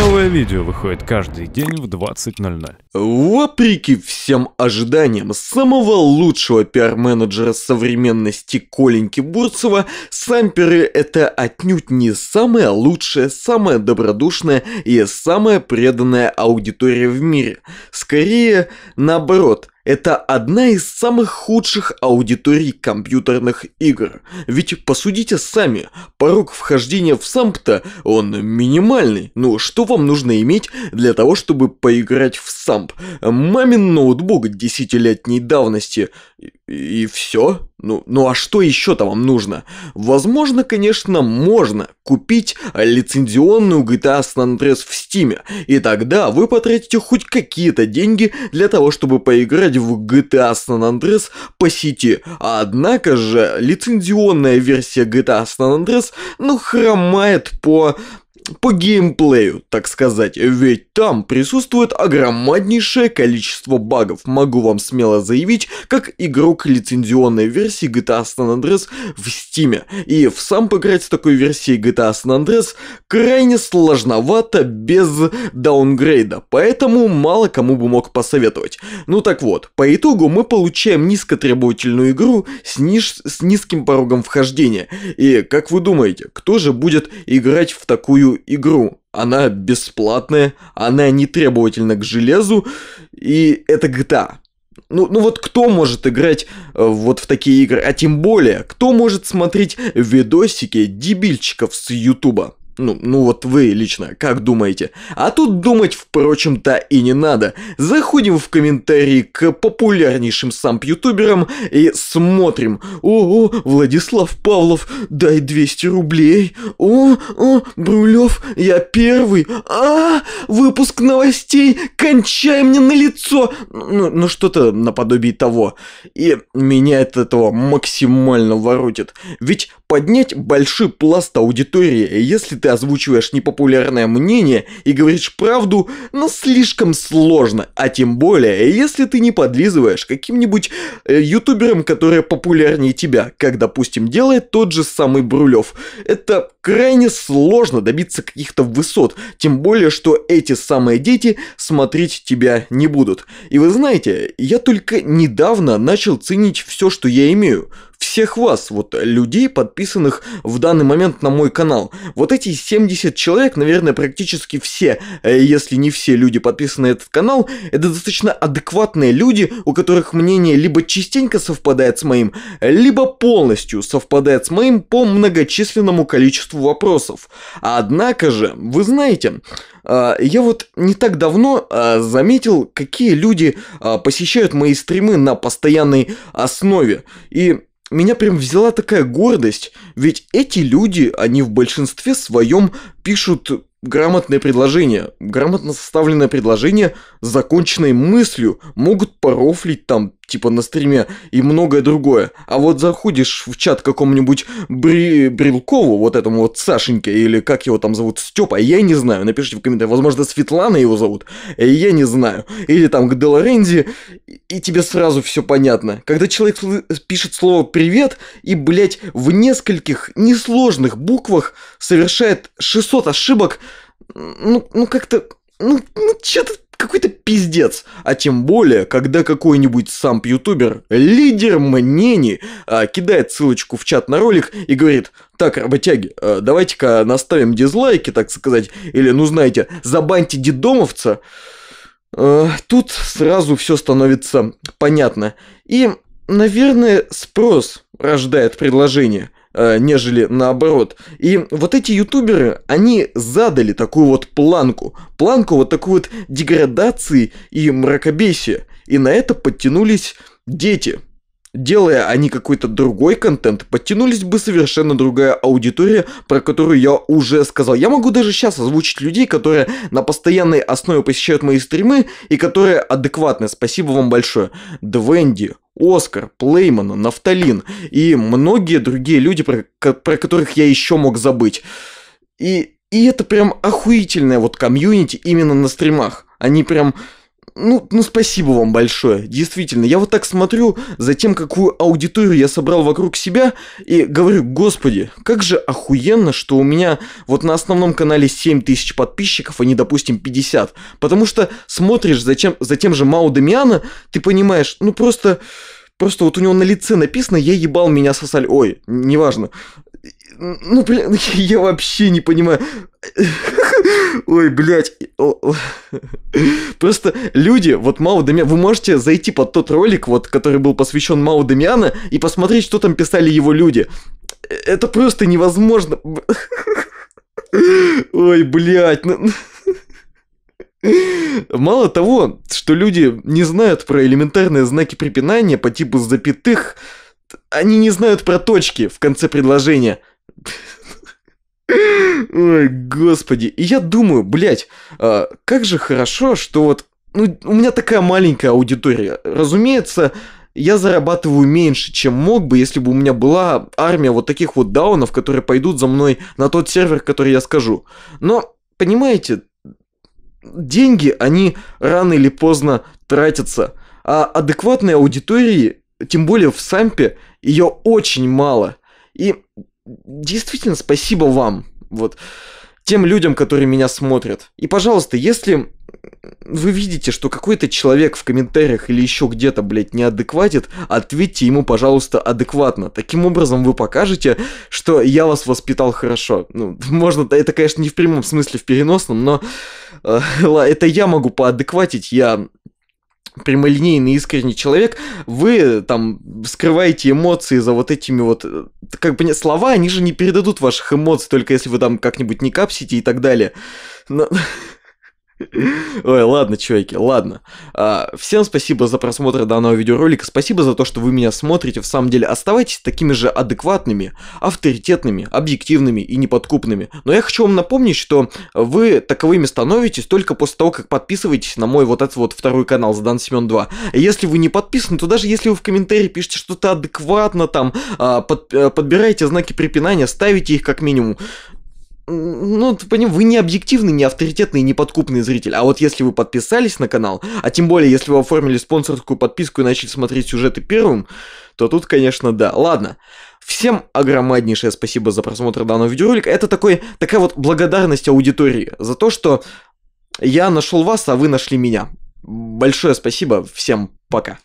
Новое видео выходит каждый день в 20.00. Вопреки всем ожиданиям, самого лучшего пиар-менеджера современности Коленьки Бурцева, самперы это отнюдь не самая лучшая, самая добродушная и самая преданная аудитория в мире. Скорее, наоборот – это одна из самых худших аудиторий компьютерных игр. Ведь посудите сами, порог вхождения в сампта, он минимальный. Но ну, что вам нужно иметь для того, чтобы поиграть в самп? Мамин ноутбук десятилетней давности. И, и все? Ну, ну а что еще-то вам нужно? Возможно, конечно, можно купить лицензионную GTA San Andreas в Steam, и тогда вы потратите хоть какие-то деньги для того, чтобы поиграть в GTA San Andreas по сети. Однако же, лицензионная версия GTA San Andreas, ну, хромает по по геймплею, так сказать, ведь там присутствует огромнейшее количество багов. Могу вам смело заявить, как игрок лицензионной версии GTA San Andreas в Steam. И в сам поиграть с такой версией GTA San Andreas крайне сложновато без даунгрейда, поэтому мало кому бы мог посоветовать. Ну так вот, по итогу мы получаем низкотребовательную игру с, ниж... с низким порогом вхождения. И как вы думаете, кто же будет играть в такую игру. Она бесплатная, она не требовательна к железу, и это GTA. Ну, ну вот кто может играть э, вот в такие игры, а тем более, кто может смотреть видосики дебильчиков с Ютуба? Ну, ну вот вы лично, как думаете? А тут думать, впрочем-то, и не надо. Заходим в комментарии к популярнейшим самп-ютуберам и смотрим. О, о, Владислав Павлов, дай 200 рублей. О, о, Брулев, я первый. А, выпуск новостей, кончай мне на лицо. Ну, ну, ну что-то наподобие того. И меня от этого максимально воротит. Ведь Поднять большой пласт аудитории, если ты озвучиваешь непопулярное мнение и говоришь правду, но ну, слишком сложно, а тем более, если ты не подлизываешь каким-нибудь э, ютуберам, которые популярнее тебя, как, допустим, делает тот же самый Брулев. Это крайне сложно добиться каких-то высот, тем более, что эти самые дети смотреть тебя не будут. И вы знаете, я только недавно начал ценить все, что я имею – всех вас, вот людей, подписанных в данный момент на мой канал. Вот эти 70 человек, наверное, практически все, э, если не все люди подписаны на этот канал, это достаточно адекватные люди, у которых мнение либо частенько совпадает с моим, либо полностью совпадает с моим по многочисленному количеству вопросов. Однако же, вы знаете, э, я вот не так давно э, заметил, какие люди посещают мои стримы на постоянной основе. И меня прям взяла такая гордость, ведь эти люди, они в большинстве своем пишут грамотное предложение, грамотно составленное предложение с законченной мыслью могут порофлить там, типа на стриме и многое другое. А вот заходишь в чат какому-нибудь Бри... Брилкову, вот этому вот Сашеньке, или как его там зовут, Степа, я не знаю, напишите в комментариях, возможно, Светлана его зовут, я не знаю, или там к Делоренди и тебе сразу все понятно. Когда человек пишет слово «привет», и, блять в нескольких несложных буквах совершает 600 ошибок, ну, ну как-то, ну, ну что-то какой-то пиздец. А тем более, когда какой-нибудь сам ютубер, лидер мнений, а, кидает ссылочку в чат на ролик и говорит, так, работяги, а, давайте-ка наставим дизлайки, так сказать, или, ну знаете, забаньте дедомовца. А, тут сразу все становится понятно. И, наверное, спрос рождает предложение – Э, нежели наоборот. И вот эти ютуберы, они задали такую вот планку, планку вот такой вот деградации и мракобесия. И на это подтянулись дети. Делая они какой-то другой контент, подтянулись бы совершенно другая аудитория, про которую я уже сказал. Я могу даже сейчас озвучить людей, которые на постоянной основе посещают мои стримы и которые адекватны. Спасибо вам большое. Двенди, Оскар, Плейман, Нафталин и многие другие люди, про, про которых я еще мог забыть. И, и это прям охуительное вот комьюнити именно на стримах. Они прям ну, ну, спасибо вам большое, действительно. Я вот так смотрю за тем, какую аудиторию я собрал вокруг себя, и говорю, господи, как же охуенно, что у меня вот на основном канале 7 тысяч подписчиков, а не, допустим, 50. Потому что смотришь за, чем, за тем же Мао Дамиана, ты понимаешь, ну, просто... Просто вот у него на лице написано «Я ебал, меня сосали». Ой, неважно. Ну, блин, я вообще не понимаю. Ой, блядь. Просто люди, вот Мау Демьян, вы можете зайти под тот ролик, вот, который был посвящен Мау Демьяна, и посмотреть, что там писали его люди. Э, это просто невозможно. Ой, блядь. Ну, ну. Мало того, что люди не знают про элементарные знаки препинания по типу запятых, они не знают про точки в конце предложения. Ой, господи. И я думаю, блядь, а, как же хорошо, что вот... Ну, у меня такая маленькая аудитория. Разумеется, я зарабатываю меньше, чем мог бы, если бы у меня была армия вот таких вот даунов, которые пойдут за мной на тот сервер, который я скажу. Но, понимаете, деньги, они рано или поздно тратятся. А адекватной аудитории, тем более в Сампе, ее очень мало. И действительно спасибо вам вот тем людям, которые меня смотрят. И, пожалуйста, если вы видите, что какой-то человек в комментариях или еще где-то, блядь, не адекватит, ответьте ему, пожалуйста, адекватно. Таким образом вы покажете, что я вас воспитал хорошо. Ну, можно, это, конечно, не в прямом смысле, в переносном, но э, это я могу поадекватить, я прямолинейный, искренний человек, вы там скрываете эмоции за вот этими вот... Э, как бы слова, они же не передадут ваших эмоций, только если вы там как-нибудь не капсите и так далее. Но... Ой, ладно, чуваки, ладно. А, всем спасибо за просмотр данного видеоролика, спасибо за то, что вы меня смотрите. В самом деле, оставайтесь такими же адекватными, авторитетными, объективными и неподкупными. Но я хочу вам напомнить, что вы таковыми становитесь только после того, как подписываетесь на мой вот этот вот второй канал Задан Семен 2. Если вы не подписаны, то даже если вы в комментарии пишете что-то адекватно там, а, под, э, подбираете знаки препинания, ставите их как минимум, ну, ты понимаешь, вы не объективный, не авторитетный, не подкупный зритель. А вот если вы подписались на канал, а тем более, если вы оформили спонсорскую подписку и начали смотреть сюжеты первым, то тут, конечно, да. Ладно. Всем огромнейшее спасибо за просмотр данного видеоролика. Это такой, такая вот благодарность аудитории за то, что я нашел вас, а вы нашли меня. Большое спасибо, всем пока.